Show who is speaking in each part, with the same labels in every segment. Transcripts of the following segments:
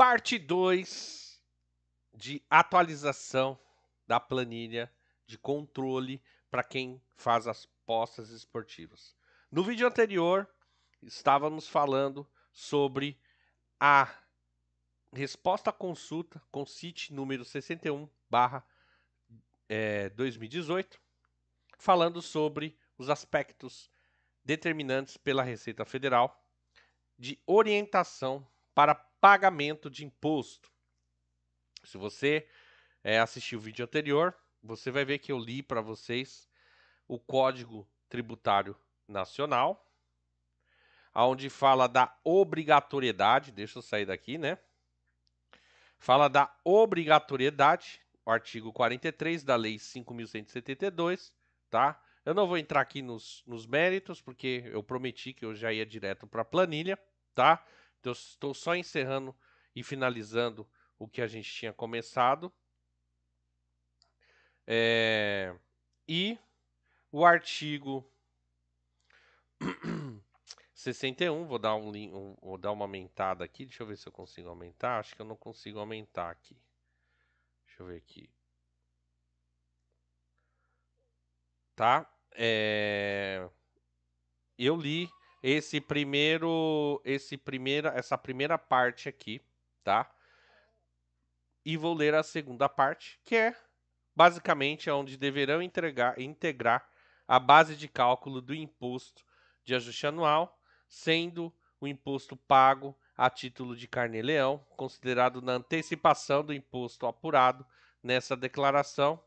Speaker 1: parte 2 de atualização da planilha de controle para quem faz as postas esportivas. No vídeo anterior, estávamos falando sobre a resposta à consulta com CIT número 61 barra 2018, é, falando sobre os aspectos determinantes pela Receita Federal de orientação para pagamento de imposto. Se você é, eh, assistiu o vídeo anterior, você vai ver que eu li para vocês o Código Tributário Nacional, aonde fala da obrigatoriedade, deixa eu sair daqui, né? Fala da obrigatoriedade, artigo 43 da Lei 5.172, tá? Eu não vou entrar aqui nos, nos méritos, porque eu prometi que eu já ia direto para a planilha, tá? Então, estou só encerrando e finalizando o que a gente tinha começado. É... E o artigo 61, vou dar, um, um, vou dar uma aumentada aqui, deixa eu ver se eu consigo aumentar. Acho que eu não consigo aumentar aqui. Deixa eu ver aqui. Tá? É... Eu li esse primeiro, esse primeira, essa primeira parte aqui, tá? E vou ler a segunda parte, que é basicamente é onde deverão entregar, integrar a base de cálculo do imposto de ajuste anual, sendo o imposto pago a título de carne-leão, considerado na antecipação do imposto apurado nessa declaração.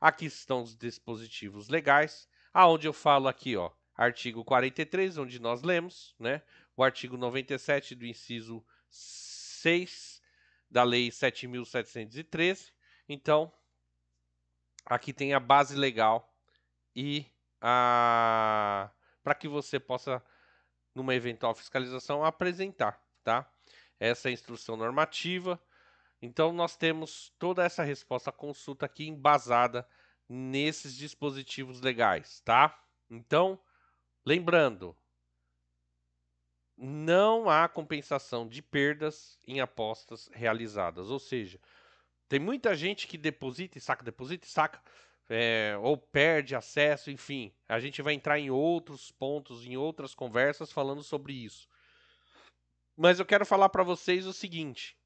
Speaker 1: Aqui estão os dispositivos legais, aonde eu falo aqui, ó, artigo 43, onde nós lemos, né? O artigo 97 do inciso 6 da Lei 7.713. Então, aqui tem a base legal e a para que você possa, numa eventual fiscalização, apresentar, tá? Essa é a instrução normativa. Então, nós temos toda essa resposta à consulta aqui embasada nesses dispositivos legais, tá? Então, Lembrando, não há compensação de perdas em apostas realizadas. Ou seja, tem muita gente que deposita e saca, deposita e saca, é, ou perde acesso, enfim. A gente vai entrar em outros pontos, em outras conversas falando sobre isso. Mas eu quero falar para vocês o seguinte,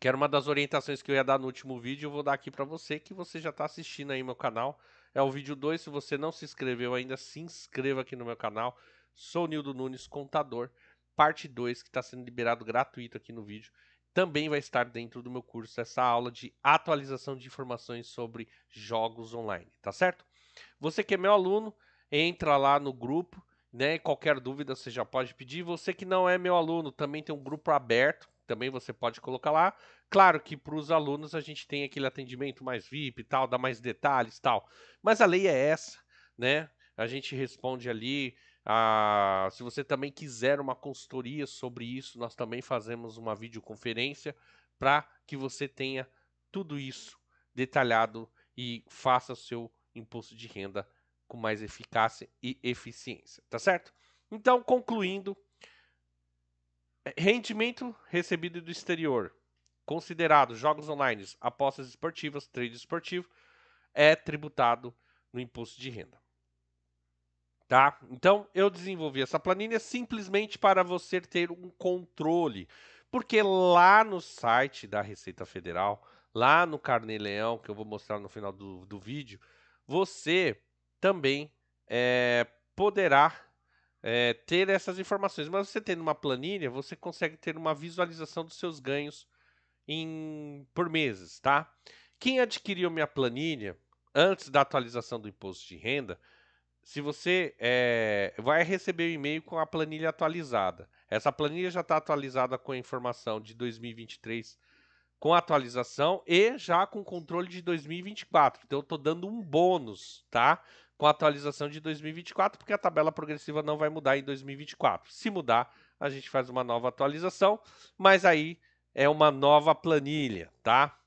Speaker 1: que era uma das orientações que eu ia dar no último vídeo, eu vou dar aqui para você que você já está assistindo aí meu canal. É o vídeo 2. Se você não se inscreveu ainda, se inscreva aqui no meu canal. Sou Nildo Nunes, contador. Parte 2, que está sendo liberado gratuito aqui no vídeo, também vai estar dentro do meu curso, essa aula de atualização de informações sobre jogos online, tá certo? Você que é meu aluno, entra lá no grupo, né? Qualquer dúvida você já pode pedir. Você que não é meu aluno, também tem um grupo aberto também você pode colocar lá. Claro que para os alunos a gente tem aquele atendimento mais VIP e tal, dá mais detalhes e tal. Mas a lei é essa, né? A gente responde ali. A... Se você também quiser uma consultoria sobre isso, nós também fazemos uma videoconferência para que você tenha tudo isso detalhado e faça o seu imposto de renda com mais eficácia e eficiência, tá certo? Então, concluindo, Rendimento recebido do exterior, considerado jogos online, apostas esportivas, trade esportivo, é tributado no imposto de renda. Tá? Então, eu desenvolvi essa planilha simplesmente para você ter um controle, porque lá no site da Receita Federal, lá no Carnê Leão, que eu vou mostrar no final do, do vídeo, você também é, poderá é, ter essas informações. Mas você tendo uma planilha, você consegue ter uma visualização dos seus ganhos em, por meses, tá? Quem adquiriu minha planilha antes da atualização do imposto de renda, se você é, vai receber o um e-mail com a planilha atualizada. Essa planilha já está atualizada com a informação de 2023 com atualização e já com controle de 2024. Então eu estou dando um bônus, tá? com a atualização de 2024, porque a tabela progressiva não vai mudar em 2024. Se mudar, a gente faz uma nova atualização, mas aí é uma nova planilha, tá?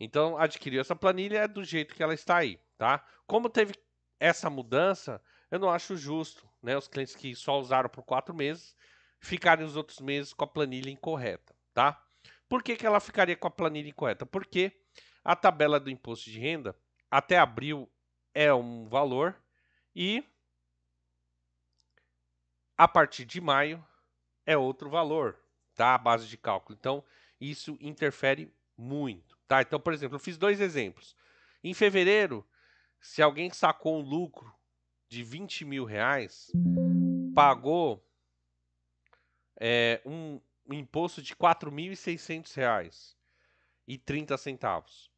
Speaker 1: Então, adquiriu essa planilha é do jeito que ela está aí, tá? Como teve essa mudança, eu não acho justo, né? Os clientes que só usaram por quatro meses ficarem os outros meses com a planilha incorreta, tá? Por que, que ela ficaria com a planilha incorreta? Porque a tabela do imposto de renda até abril é um valor e a partir de maio é outro valor, tá? A base de cálculo. Então, isso interfere muito, tá? Então, por exemplo, eu fiz dois exemplos. Em fevereiro, se alguém sacou um lucro de 20 mil reais, pagou é, um, um imposto de 4.600 reais e 30 centavos.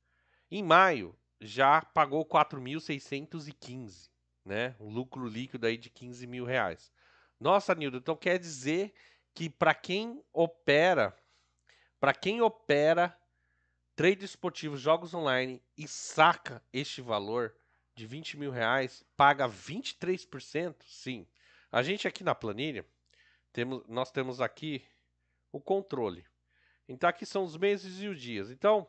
Speaker 1: Em maio, já pagou 4.615, né? Um lucro líquido aí de 15 mil reais. Nossa, Nildo, então quer dizer que para quem opera, para quem opera trade esportivo, jogos online e saca este valor de 20 mil reais, paga 23%? Sim. A gente aqui na planilha, temos, nós temos aqui o controle. Então aqui são os meses e os dias. Então,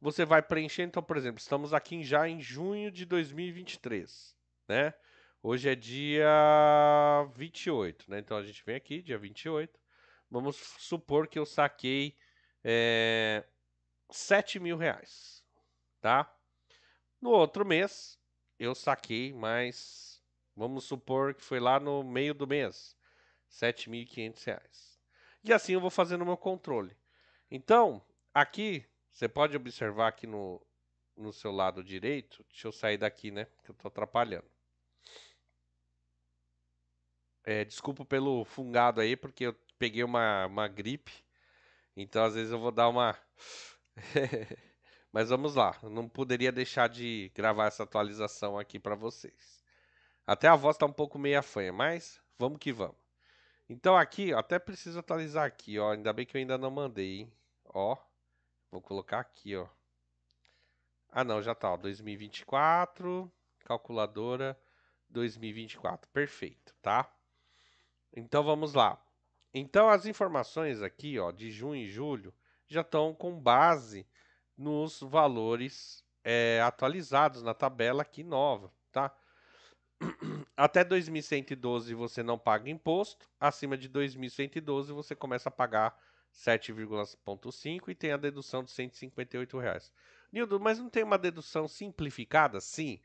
Speaker 1: você vai preencher. Então, por exemplo, estamos aqui já em junho de 2023, né? Hoje é dia 28, né? Então a gente vem aqui, dia 28. Vamos supor que eu saquei é, 7 mil reais, tá? No outro mês, eu saquei mais, vamos supor que foi lá no meio do mês, 7.500 reais. E assim eu vou fazendo o meu controle. Então, aqui você pode observar aqui no, no seu lado direito. Deixa eu sair daqui, né? Que eu tô atrapalhando. É, desculpa pelo fungado aí, porque eu peguei uma, uma gripe. Então, às vezes, eu vou dar uma. Mas vamos lá. Eu não poderia deixar de gravar essa atualização aqui para vocês. Até a voz tá um pouco meia fanha, mas vamos que vamos. Então, aqui, ó, até preciso atualizar aqui, ó. Ainda bem que eu ainda não mandei, hein? Ó. Vou colocar aqui, ó. Ah, não, já tá, ó, 2024, calculadora 2024. Perfeito, tá? Então vamos lá. Então as informações aqui, ó, de junho e julho já estão com base nos valores é, atualizados na tabela aqui nova, tá? Até 2112 você não paga imposto, acima de 2112 você começa a pagar 7,5 e tem a dedução de 158 reais. Nildo, mas não tem uma dedução simplificada? Sim.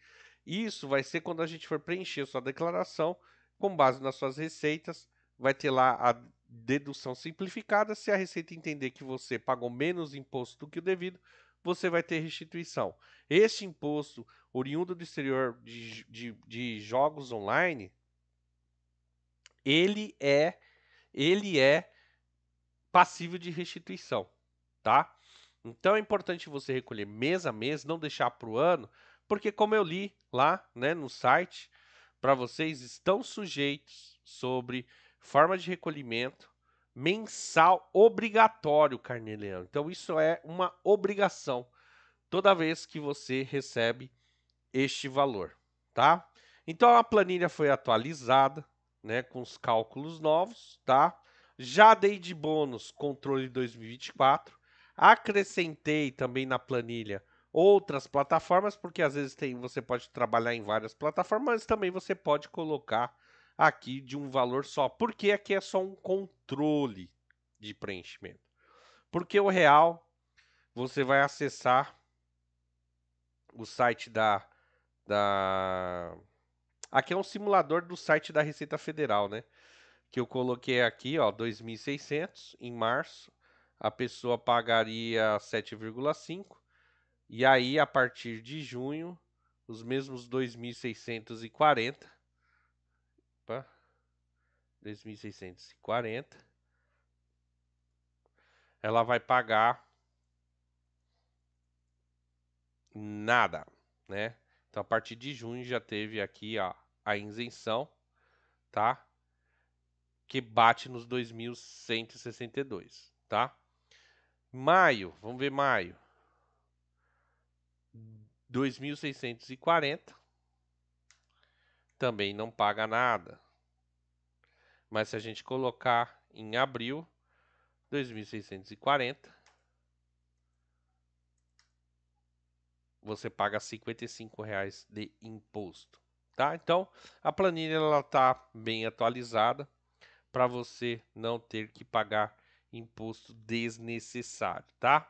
Speaker 1: Isso vai ser quando a gente for preencher sua declaração, com base nas suas receitas, vai ter lá a dedução simplificada. Se a receita entender que você pagou menos imposto do que o devido, você vai ter restituição. Este imposto, oriundo do exterior de, de, de jogos online, ele é ele é passível de restituição, tá? Então é importante você recolher mês a mês, não deixar para o ano, porque como eu li lá, né, no site, para vocês estão sujeitos sobre forma de recolhimento mensal obrigatório, Carneleão. Então isso é uma obrigação toda vez que você recebe este valor, tá? Então a planilha foi atualizada, né, com os cálculos novos, tá? Já dei de bônus controle 2024. Acrescentei também na planilha outras plataformas, porque às vezes tem, você pode trabalhar em várias plataformas, mas também você pode colocar aqui de um valor só, porque aqui é só um controle de preenchimento. Porque o real você vai acessar o site da da aqui é um simulador do site da Receita Federal, né? que eu coloquei aqui, ó, 2.600 em março, a pessoa pagaria 7,5 e aí a partir de junho os mesmos 2.640 opa, 2.640 ela vai pagar nada, né? Então a partir de junho já teve aqui ó, a isenção, tá? que bate nos 2162, tá? Maio, vamos ver maio. 2640 também não paga nada. Mas se a gente colocar em abril 2640 você paga R$ reais de imposto, tá? Então, a planilha ela tá bem atualizada para você não ter que pagar imposto desnecessário, tá?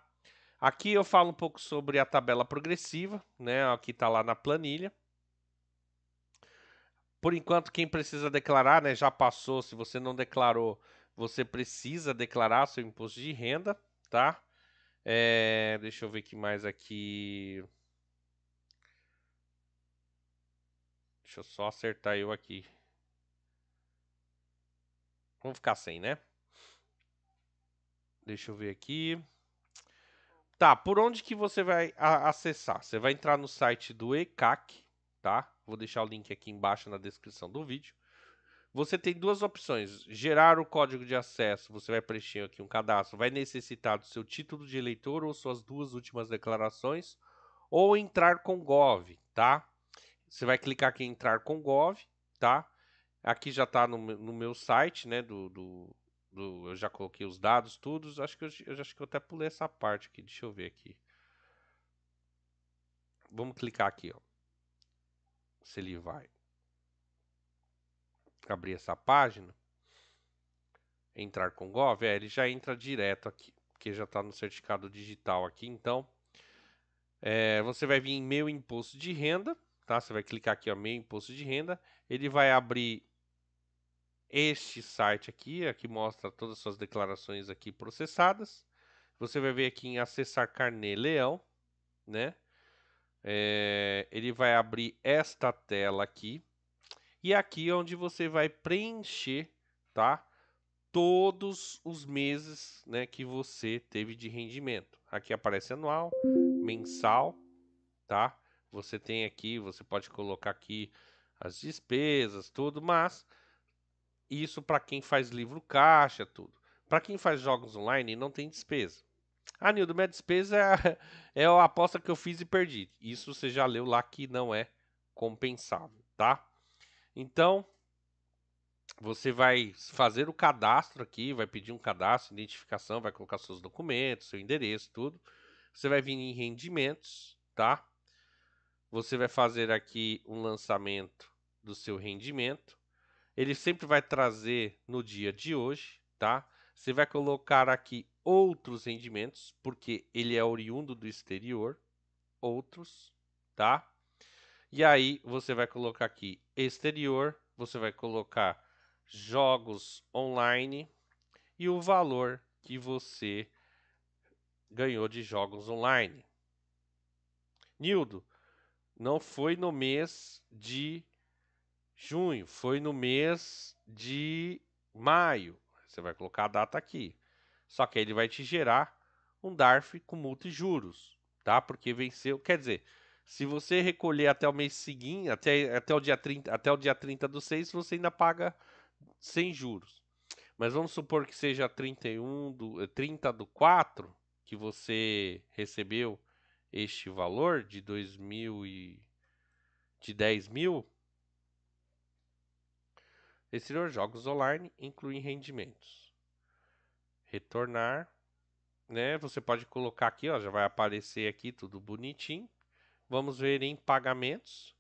Speaker 1: Aqui eu falo um pouco sobre a tabela progressiva, né? Aqui está lá na planilha. Por enquanto, quem precisa declarar, né? Já passou. Se você não declarou, você precisa declarar seu imposto de renda, tá? É, deixa eu ver o que mais aqui. Deixa eu só acertar eu aqui. Vamos ficar sem, né? Deixa eu ver aqui. Tá, por onde que você vai acessar? Você vai entrar no site do ECAC, tá? Vou deixar o link aqui embaixo na descrição do vídeo. Você tem duas opções: gerar o código de acesso, você vai preencher aqui um cadastro, vai necessitar do seu título de eleitor ou suas duas últimas declarações, ou entrar com Gov, tá? Você vai clicar aqui em entrar com Gov, tá? Aqui já está no, no, meu site, né? Do, do, do, eu já coloquei os dados, todos. Acho que eu, eu acho que eu até pulei essa parte aqui. Deixa eu ver aqui. Vamos clicar aqui, ó. Se ele vai abrir essa página, entrar com Gov, é, ele já entra direto aqui, porque já está no certificado digital aqui. Então, é, você vai vir em meu imposto de renda, tá? Você vai clicar aqui, ó, meu imposto de renda. Ele vai abrir este site aqui, aqui mostra todas as suas declarações aqui processadas. Você vai ver aqui em acessar carnê leão, né? É, ele vai abrir esta tela aqui. E aqui é onde você vai preencher, tá? Todos os meses né, que você teve de rendimento. Aqui aparece anual, mensal, tá? Você tem aqui, você pode colocar aqui as despesas, tudo, mas isso para quem faz livro caixa, tudo. Para quem faz jogos online, não tem despesa. Ah, Nildo, minha despesa é, é a aposta que eu fiz e perdi. Isso você já leu lá que não é compensável, tá? Então, você vai fazer o cadastro aqui, vai pedir um cadastro, identificação, vai colocar seus documentos, seu endereço, tudo. Você vai vir em rendimentos, tá? Você vai fazer aqui um lançamento do seu rendimento ele sempre vai trazer no dia de hoje, tá? Você vai colocar aqui outros rendimentos, porque ele é oriundo do exterior, outros, tá? E aí você vai colocar aqui exterior, você vai colocar jogos online e o valor que você ganhou de jogos online. Nildo, não foi no mês de junho, foi no mês de maio. Você vai colocar a data aqui. Só que ele vai te gerar um DARF com multa e juros, tá? Porque venceu, quer dizer, se você recolher até o mês seguinte, até, até, o dia 30, até o dia 30 do 6, você ainda paga sem juros. Mas vamos supor que seja 31 do 30 eh, do 4 que você recebeu este valor de 2 mil e de 10 mil, Exterior jogos online incluem rendimentos. Retornar, né? Você pode colocar aqui, ó, já vai aparecer aqui tudo bonitinho. Vamos ver em pagamentos.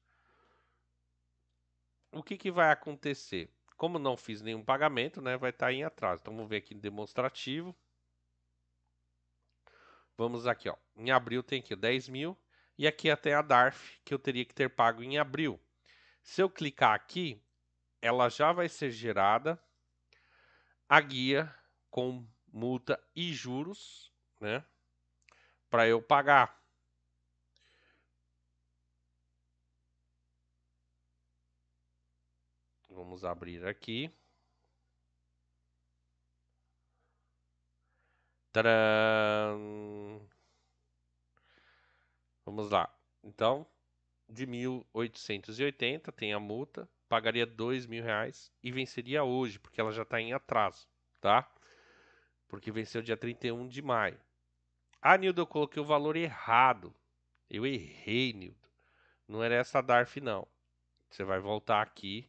Speaker 1: O que que vai acontecer? Como não fiz nenhum pagamento, né, vai estar tá em atraso. Então vamos ver aqui em demonstrativo. Vamos aqui, ó. Em abril tem aqui 10 mil. E aqui até a DARF, que eu teria que ter pago em abril. Se eu clicar aqui, ela já vai ser gerada a guia com multa e juros, né? Para eu pagar. Vamos abrir aqui. Tcharam! Vamos lá. Então, de 1880 tem a multa pagaria dois mil reais e venceria hoje, porque ela já está em atraso, tá? Porque venceu dia 31 de maio. Ah, Nildo, eu coloquei o valor errado. Eu errei, Nildo. Não era essa DARF, não. Você vai voltar aqui,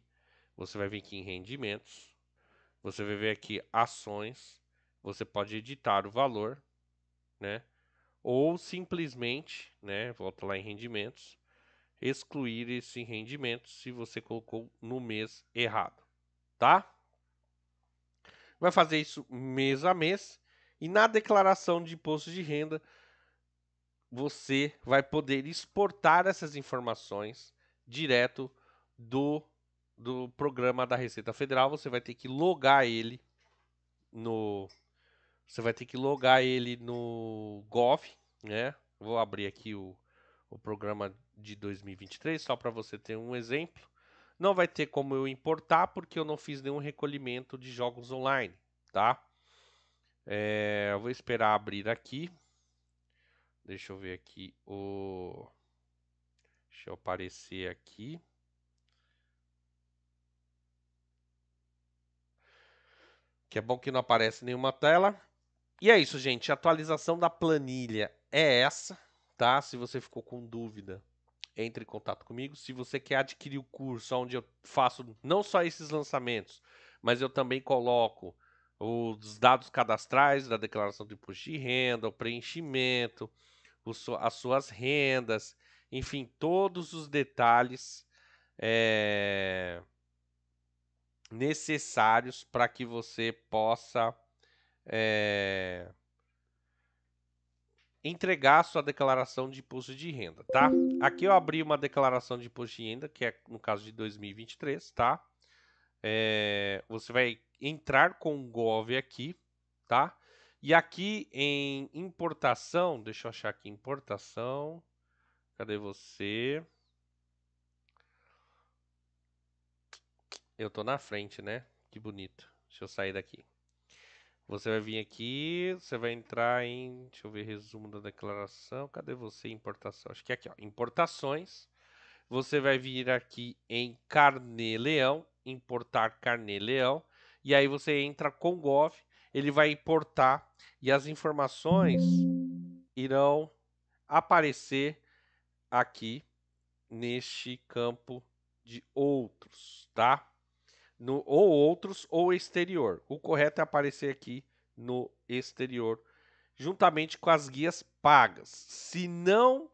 Speaker 1: você vai vir aqui em rendimentos, você vai ver aqui ações, você pode editar o valor, né? Ou simplesmente, né? Volta lá em rendimentos excluir esse rendimento se você colocou no mês errado, tá? Vai fazer isso mês a mês e na declaração de imposto de renda você vai poder exportar essas informações direto do, do programa da Receita Federal. Você vai ter que logar ele no. Você vai ter que logar ele no Gov, né? Vou abrir aqui o, o programa de 2023, só para você ter um exemplo. Não vai ter como eu importar porque eu não fiz nenhum recolhimento de jogos online, tá? É, eu vou esperar abrir aqui. Deixa eu ver aqui o. Deixa eu aparecer aqui. Que é bom que não aparece nenhuma tela. E é isso, gente. A atualização da planilha é essa tá? Se você ficou com dúvida, entre em contato comigo. Se você quer adquirir o curso onde eu faço não só esses lançamentos, mas eu também coloco os dados cadastrais da declaração do imposto de renda, o preenchimento, as suas rendas, enfim, todos os detalhes é, necessários para que você possa é, entregar a sua declaração de imposto de renda, tá? Aqui eu abri uma declaração de imposto de renda, que é no caso de 2023, tá? É, você vai entrar com o GOV aqui, tá? E aqui em importação, deixa eu achar aqui importação. Cadê você? Eu tô na frente, né? Que bonito. Deixa eu sair daqui. Você vai vir aqui, você vai entrar em. Deixa eu ver resumo da declaração. Cadê você? Importação. Acho que é aqui, ó. Importações. Você vai vir aqui em carne leão, importar carne leão. E aí você entra com Gov, ele vai importar e as informações irão aparecer aqui neste campo de outros, tá? no, ou outros ou exterior. O correto é aparecer aqui no exterior, juntamente com as guias pagas. Se não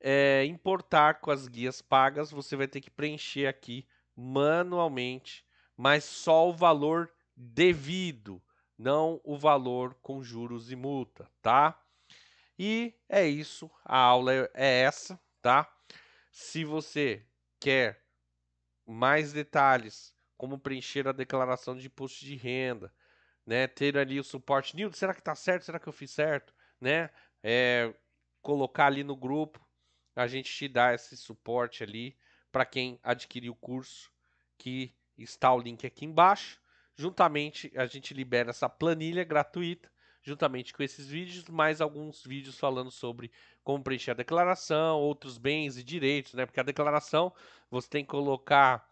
Speaker 1: é, importar com as guias pagas, você vai ter que preencher aqui manualmente, mas só o valor devido, não o valor com juros e multa, tá? E é isso, a aula é, é essa, tá? Se você quer mais detalhes como preencher a declaração de imposto de renda, né? Ter ali o suporte, Nildo, será que tá certo? Será que eu fiz certo? Né? É, colocar ali no grupo, a gente te dá esse suporte ali para quem adquirir o curso, que está o link aqui embaixo. Juntamente a gente libera essa planilha gratuita, juntamente com esses vídeos, mais alguns vídeos falando sobre como preencher a declaração, outros bens e direitos, né? Porque a declaração você tem que colocar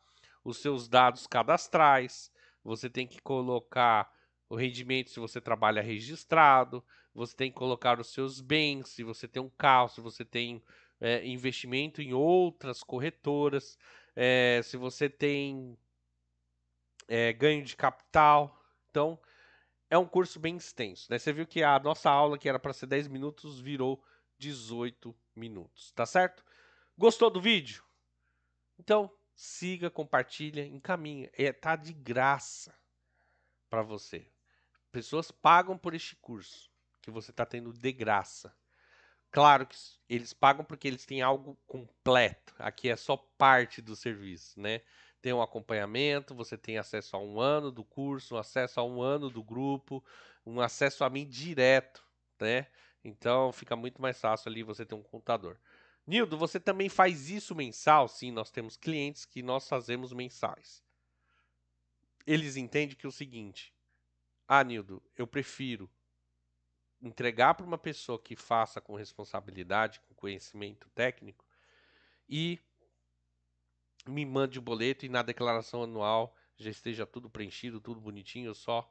Speaker 1: os seus dados cadastrais, você tem que colocar o rendimento se você trabalha registrado, você tem que colocar os seus bens, se você tem um carro, se você tem é, investimento em outras corretoras, é, se você tem é, ganho de capital. Então, é um curso bem extenso. Né? Você viu que a nossa aula, que era para ser 10 minutos, virou 18 minutos, tá certo? Gostou do vídeo? Então, siga, compartilha, encaminha. É, tá de graça para você. Pessoas pagam por este curso que você está tendo de graça. Claro que eles pagam porque eles têm algo completo. Aqui é só parte do serviço, né? Tem um acompanhamento, você tem acesso a um ano do curso, um acesso a um ano do grupo, um acesso a mim direto, né? Então fica muito mais fácil ali você ter um contador. Nildo, você também faz isso mensal? Sim, nós temos clientes que nós fazemos mensais. Eles entendem que é o seguinte: Ah, Nildo, eu prefiro entregar para uma pessoa que faça com responsabilidade, com conhecimento técnico e me mande o boleto e na declaração anual já esteja tudo preenchido, tudo bonitinho, eu só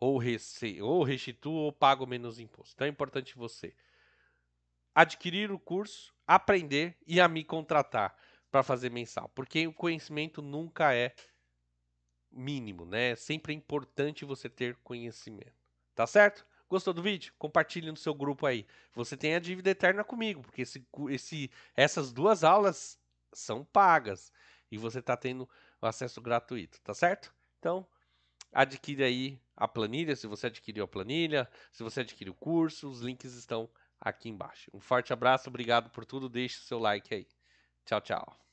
Speaker 1: ou, rece ou restituo ou pago menos imposto. Então é importante você adquirir o curso, aprender e a me contratar para fazer mensal, porque o conhecimento nunca é mínimo, né? É sempre é importante você ter conhecimento, tá certo? Gostou do vídeo? Compartilhe no seu grupo aí. Você tem a dívida eterna comigo, porque esse, esse, essas duas aulas são pagas e você está tendo acesso gratuito, tá certo? Então, adquire aí a planilha, se você adquiriu a planilha, se você adquiriu o curso, os links estão aqui embaixo. Um forte abraço, obrigado por tudo, deixe o seu like aí. Tchau, tchau.